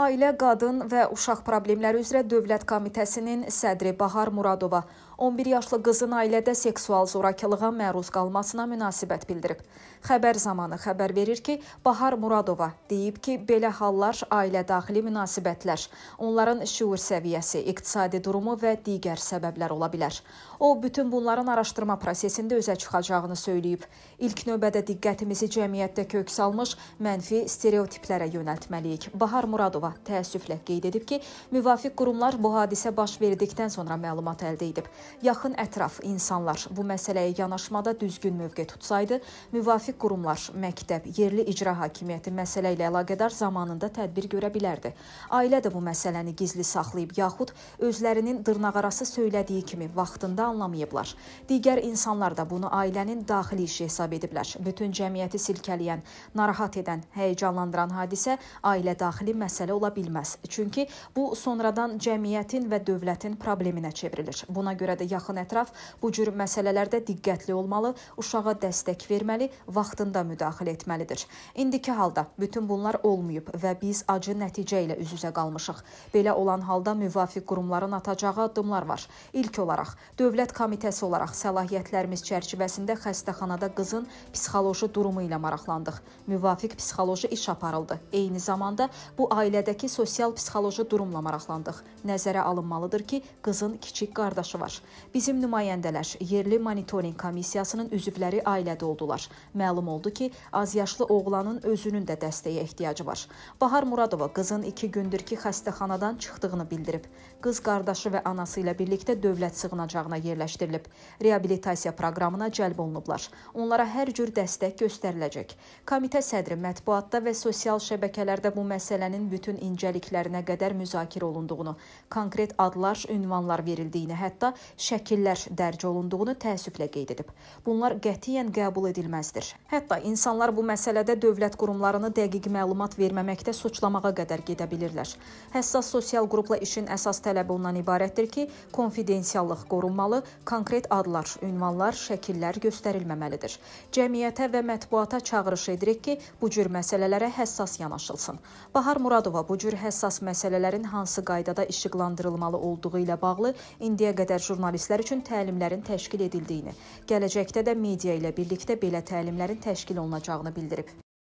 Ailə, Qadın və Uşaq Problemləri üzrə Dövlət Komitəsinin sədri Bahar Muradova 11 yaşlı qızın ailədə seksual zorakılığa məruz qalmasına münasibət bildirib. Xəbər zamanı xəbər verir ki, Bahar Muradova deyib ki, belə hallar ailə daxili münasibətlər, onların şüur səviyyəsi, iqtisadi durumu və digər səbəblər ola bilər. O, bütün bunların araşdırma prosesində özə çıxacağını söyləyib. İlk növbədə diqqətimizi cəmiyyətdə kök salmış mənfi stereotiplərə yönəltməliyik. Bahar Muradova Rüstəmova təəssüflə qeyd edib ki, müvafiq qurumlar bu hadisə baş verdikdən sonra məlumat əldə edib. Yaxın ətraf insanlar bu məsələyə yanaşmada düzgün mövqe tutsaydı, müvafiq qurumlar, məktəb, yerli icra hakimiyyəti məsələ ilə əlaqədar zamanında tədbir görə bilərdi. Ailə də bu məsələni gizli saxlayıb yaxud özlərinin dırnaqarası söylədiyi kimi vaxtında anlamayıblar. Digər insanlar da bunu ailənin daxili işi hesab ediblər. Bütün cəmiyyəti silkələyən, narahat edən, həyecanlandıran hadisə ailə daxili məsələ olub ola bilməz. Çünki bu sonradan cəmiyyətin və dövlətin probleminə çevrilir. Buna görə də yaxın ətraf bu cür məsələlərdə diqqətli olmalı, uşağa dəstək verməli, vaxtında müdaxilə etməlidir. İndiki halda bütün bunlar olmayıb və biz acı nəticə ilə üz-üzə qalmışıq. Belə olan halda müvafiq qurumların atacağı addımlar var. İlk olaraq Dövlət Komitəsi olaraq səlahiyyətlərimiz çərçivəsində xəstəxanada qızın psixoloji durumu ilə maraqlandıq. Müvafiq psixoloji iş aparıldı. Eyni zamanda bu ailə ailədəki sosial-psixoloji durumla maraqlandıq. Nəzərə alınmalıdır ki, qızın kiçik qardaşı var. Bizim nümayəndələr yerli monitorinq komissiyasının üzvləri ailədə oldular. Məlum oldu ki, azyaşlı oğlanın özünün də dəstəyə ehtiyacı var. Bahar Muradova qızın 2 gündür ki, xəstəxanadan çıxdığını bildirib. Qız qardaşı və anası ilə birlikdə dövlət sığınacağına yerləşdirilib. Reabilitasiya proqramına cəlb olunublar. Onlara hər cür dəstək göstəriləcək. Komitə sədri mətbuatda və sosial şəbəkələrdə bu məsələnin bütün bütün incəliklərinə qədər müzakirə olunduğunu, konkret adlar, ünvanlar verildiyini, hətta şəkillər dərc olunduğunu təəssüflə qeyd edib. Bunlar qətiyyən qəbul edilməzdir. Hətta insanlar bu məsələdə dövlət qurumlarını dəqiq məlumat verməməkdə suçlamağa qədər gedə bilirlər. Həssas sosial qrupla işin əsas tələbi ondan ibarətdir ki, konfidensiallıq qorunmalı, konkret adlar, ünvanlar, şəkillər göstərilməməlidir. Cəmiyyətə və mətbuata çağırış edirik ki, bu cür məsələlərə həssas yanaşılsın. Bahar Muradova Əlizağa bu cür həssas məsələlərin hansı qaydada işıqlandırılmalı olduğu ilə bağlı indiyə qədər jurnalistlər üçün təlimlərin təşkil edildiyini, gələcəkdə də media ilə birlikdə belə təlimlərin təşkil olunacağını bildirib.